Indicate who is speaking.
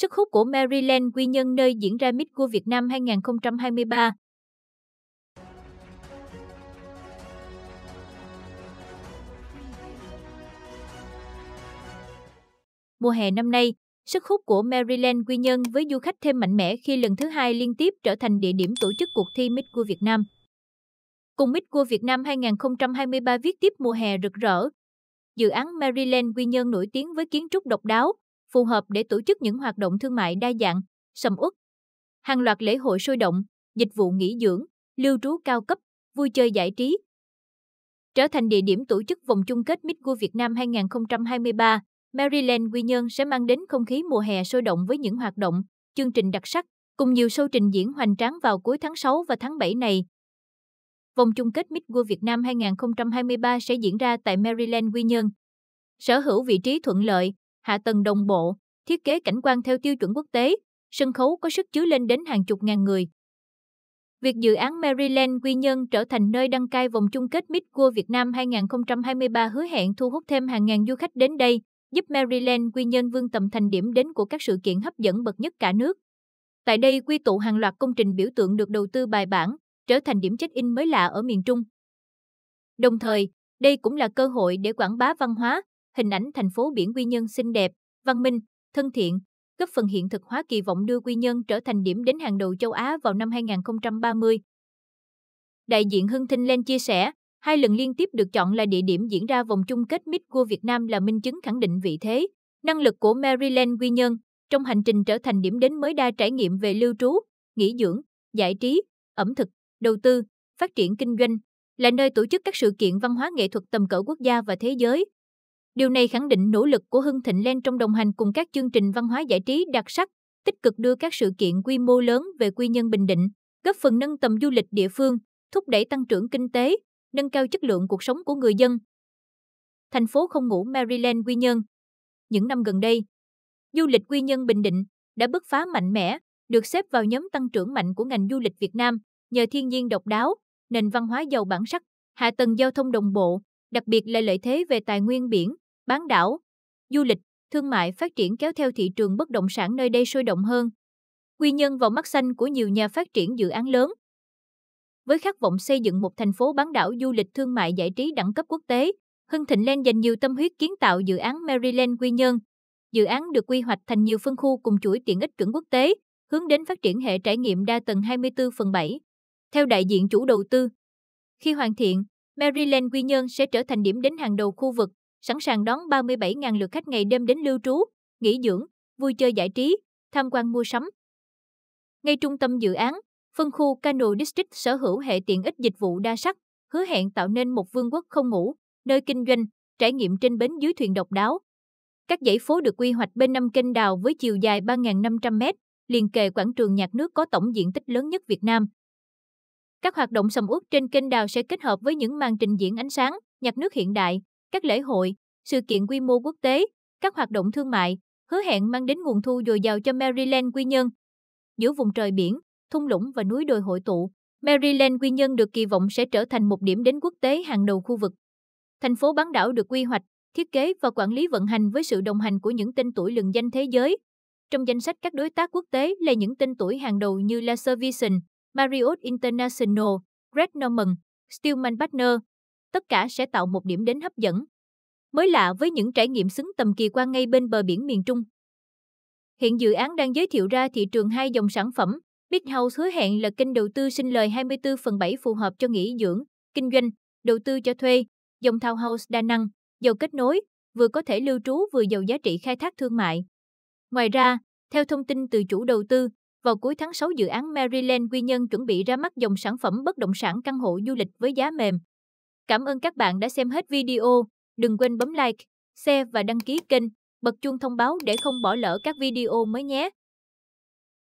Speaker 1: Sức hút của Maryland quy nhân nơi diễn ra Miss World Việt Nam 2023. Mùa hè năm nay, sức hút của Maryland Quy Nhơn với du khách thêm mạnh mẽ khi lần thứ hai liên tiếp trở thành địa điểm tổ chức cuộc thi Miss World Việt Nam. Cùng Miss World Việt Nam 2023 viết tiếp mùa hè rực rỡ, dự án Maryland Quy Nhơn nổi tiếng với kiến trúc độc đáo, phù hợp để tổ chức những hoạt động thương mại đa dạng, sầm uất. Hàng loạt lễ hội sôi động, dịch vụ nghỉ dưỡng, lưu trú cao cấp, vui chơi giải trí. Trở thành địa điểm tổ chức vòng chung kết Miss World Việt Nam 2023, Maryland Quy Nhơn sẽ mang đến không khí mùa hè sôi động với những hoạt động, chương trình đặc sắc, cùng nhiều show trình diễn hoành tráng vào cuối tháng 6 và tháng 7 này. Vòng chung kết Miss World Việt Nam 2023 sẽ diễn ra tại Maryland Quy Nhơn. Sở hữu vị trí thuận lợi, hạ tầng đồng bộ, thiết kế cảnh quan theo tiêu chuẩn quốc tế, sân khấu có sức chứa lên đến hàng chục ngàn người. Việc dự án Maryland Quy Nhơn trở thành nơi đăng cai vòng chung kết Miss World Việt Nam 2023 hứa hẹn thu hút thêm hàng ngàn du khách đến đây, giúp Maryland Quy Nhơn vươn tầm thành điểm đến của các sự kiện hấp dẫn bậc nhất cả nước. Tại đây quy tụ hàng loạt công trình biểu tượng được đầu tư bài bản, trở thành điểm check-in mới lạ ở miền Trung. Đồng thời, đây cũng là cơ hội để quảng bá văn hóa, hình ảnh thành phố biển Quy Nhơn xinh đẹp, văn minh, thân thiện, góp phần hiện thực hóa kỳ vọng đưa Quy Nhơn trở thành điểm đến hàng đầu châu Á vào năm 2030. Đại diện Hưng Thinh Lên chia sẻ, hai lần liên tiếp được chọn là địa điểm diễn ra vòng chung kết Miss World Việt Nam là minh chứng khẳng định vị thế, năng lực của Maryland Quy Nhơn trong hành trình trở thành điểm đến mới đa trải nghiệm về lưu trú, nghỉ dưỡng, giải trí, ẩm thực, đầu tư, phát triển kinh doanh, là nơi tổ chức các sự kiện văn hóa nghệ thuật tầm cỡ quốc gia và thế giới. Điều này khẳng định nỗ lực của Hưng Thịnh Len trong đồng hành cùng các chương trình văn hóa giải trí đặc sắc, tích cực đưa các sự kiện quy mô lớn về quy nhân Bình Định, góp phần nâng tầm du lịch địa phương, thúc đẩy tăng trưởng kinh tế, nâng cao chất lượng cuộc sống của người dân. Thành phố không ngủ Maryland Quy Nhơn Những năm gần đây, du lịch Quy nhân Bình Định đã bứt phá mạnh mẽ, được xếp vào nhóm tăng trưởng mạnh của ngành du lịch Việt Nam nhờ thiên nhiên độc đáo, nền văn hóa giàu bản sắc, hạ tầng giao thông đồng bộ, đặc biệt là lợi thế về tài nguyên biển, bán đảo, du lịch, thương mại phát triển kéo theo thị trường bất động sản nơi đây sôi động hơn. Quy nhân vào mắt xanh của nhiều nhà phát triển dự án lớn. Với khát vọng xây dựng một thành phố bán đảo du lịch thương mại giải trí đẳng cấp quốc tế, Hưng Thịnh Lên dành nhiều tâm huyết kiến tạo dự án Maryland Quy Nhơn. Dự án được quy hoạch thành nhiều phân khu cùng chuỗi tiện ích chuẩn quốc tế, hướng đến phát triển hệ trải nghiệm đa tầng 24 phần 7. Theo đại diện chủ đầu tư, khi hoàn thiện, Maryland Quy Nhơn sẽ trở thành điểm đến hàng đầu khu vực sẵn sàng đón 37.000 lượt khách ngày đêm đến lưu trú, nghỉ dưỡng, vui chơi giải trí, tham quan mua sắm. Ngay trung tâm dự án, phân khu Cano District sở hữu hệ tiện ích dịch vụ đa sắc, hứa hẹn tạo nên một vương quốc không ngủ, nơi kinh doanh, trải nghiệm trên bến dưới thuyền độc đáo. Các dãy phố được quy hoạch bên năm kênh đào với chiều dài 3.500 m, liền kề quảng trường nhạc nước có tổng diện tích lớn nhất Việt Nam. Các hoạt động sầm uất trên kênh đào sẽ kết hợp với những màn trình diễn ánh sáng, nhạc nước hiện đại, các lễ hội, sự kiện quy mô quốc tế, các hoạt động thương mại, hứa hẹn mang đến nguồn thu dồi dào cho Maryland Quy Nhân. Giữa vùng trời biển, thung lũng và núi đồi hội tụ, Maryland Quy Nhân được kỳ vọng sẽ trở thành một điểm đến quốc tế hàng đầu khu vực. Thành phố bán đảo được quy hoạch, thiết kế và quản lý vận hành với sự đồng hành của những tên tuổi lừng danh thế giới. Trong danh sách các đối tác quốc tế là những tên tuổi hàng đầu như Laservision, Marriott International, Red Norman, Stillman Partner, tất cả sẽ tạo một điểm đến hấp dẫn. Mới lạ với những trải nghiệm xứng tầm kỳ quan ngay bên bờ biển miền Trung. Hiện dự án đang giới thiệu ra thị trường hai dòng sản phẩm. Big House hứa hẹn là kênh đầu tư sinh lời 24 phần 7 phù hợp cho nghỉ dưỡng, kinh doanh, đầu tư cho thuê, dòng townhouse đa năng, giàu kết nối, vừa có thể lưu trú vừa giàu giá trị khai thác thương mại. Ngoài ra, theo thông tin từ chủ đầu tư, vào cuối tháng 6 dự án Maryland Quy Nhân chuẩn bị ra mắt dòng sản phẩm bất động sản căn hộ du lịch với giá mềm. Cảm ơn các bạn đã xem hết video. Đừng quên bấm like, share và đăng ký kênh, bật chuông thông báo để không bỏ lỡ các video mới nhé.